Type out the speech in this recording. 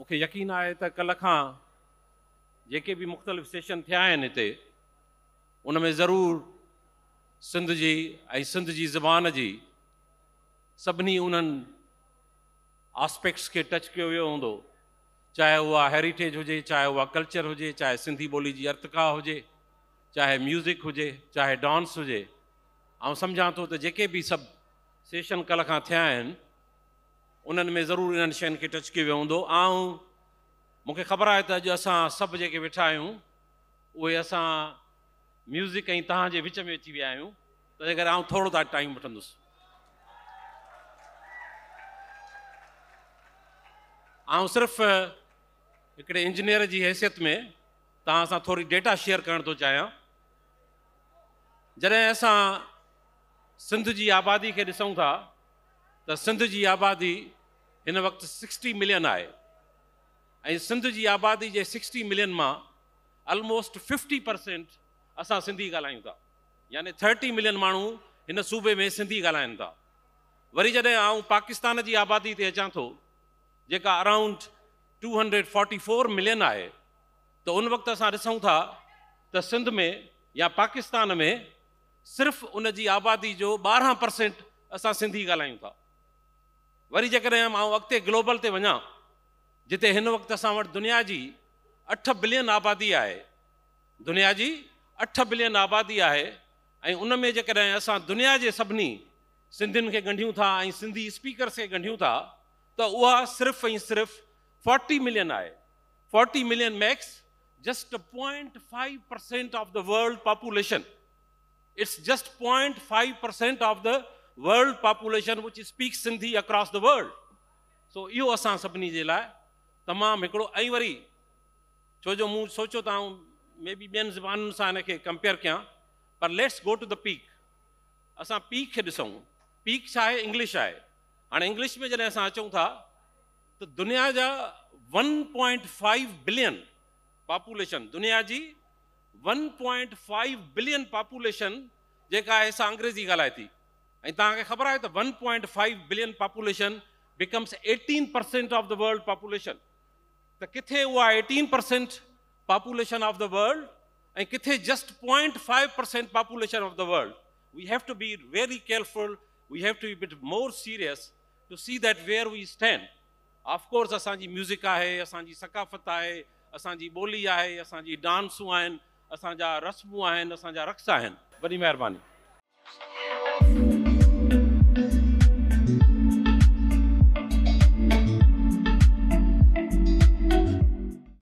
میرے یقین آئے کہ کل کا بھی مختلف سیشن تھے اتے ان میں ضرور سندھ کی سندھ کی زبان کی سی ان آسپیکٹس کے ٹچ کیا ہوں چاہے وہریٹ ہو جائے چاہے وہ کلچر ہو سی بولی کی ارتقا ہوجائے چاہے میوزک ہوج چاہے ڈانس ہوجائے آؤں سمجھا تو جے بھی سب سیشن کل کا उन्हनि में ज़रूरु इन्हनि शयुनि खे टच कयो वियो हूंदो ऐं मूंखे ख़बर आहे त अॼु असां सभु जेके वेठा आहियूं उहे असां म्यूज़िक ऐं तव्हांजे विच में अची विया आहियूं तंहिं करे आऊं थोरो था टाइम वठंदुसि ऐं सिर्फ़ु हिकिड़े इंजीनियर जी हैसियत में तव्हां सां थोरी डेटा शेयर करण थो चाहियां जॾहिं असां सिंध जी आबादी खे ॾिसूं था त सिंध जी आबादी हिन वक़्तु सिक्सटी मिलियन आहे ऐं सिंध जी आबादी जे सिक्सटी मिलियन मां अलमोस्ट फिफ्टी परसेंट असां सिंधी ॻाल्हायूं था यानी थर्टी मिलियन माण्हू हिन सूबे में सिंधी ॻाल्हाइनि था वरी जॾहिं आऊं पाकिस्तान जी आबादी ते अचां थो जेका around two hundred forty four million आहे त उन वक़्तु असां ॾिसूं था त सिंध में या पाकिस्तान में सिर्फ़ु उन जी आबादी जो ॿारहं परसेंट असां सिंधी ॻाल्हायूं था وی جگتے گلوبل وا جے ان دیا اٹھ بل آبادی ہے دنیا کی اٹھ بل آبادی ہے ایم میں جس دنیا کے سنی س کے گھھیوں تا سی اسپیکرس گنھی تو صرف فوٹی ملن ہے forty million max just point five percent of the world population it's just point five percent of the world population which speak Sindhi across the world so इहो असां सभिनी जे लाइ तमामु हिकिड़ो ऐं वरी छो जो मूं सोचियो त आऊं मे बी ॿियनि ज़बानुनि सां हिन कंपेयर कयां पर let's go to the peak असां पीक खे ॾिसूं पीक छा आहे इंग्लिश आहे हाणे इंग्लिश में जॾहिं असां अचूं था त दुनिया जा one point five billion population दुनिया जी one point five billion population जेका आहे असां अंग्रेजी ॻाल्हाए थी تا تو one point five billion population becomes eighteen percent of the world population تو کتنے وہ eighteen percent population of the world ای کتنے just point five percent population of the world we have to be very careful we have to bit more serious to see that where we stand of course اب music ہے اب ثقافت ہے اب بولی ہے اصل ڈانسو اصانج رسموانا رقص وی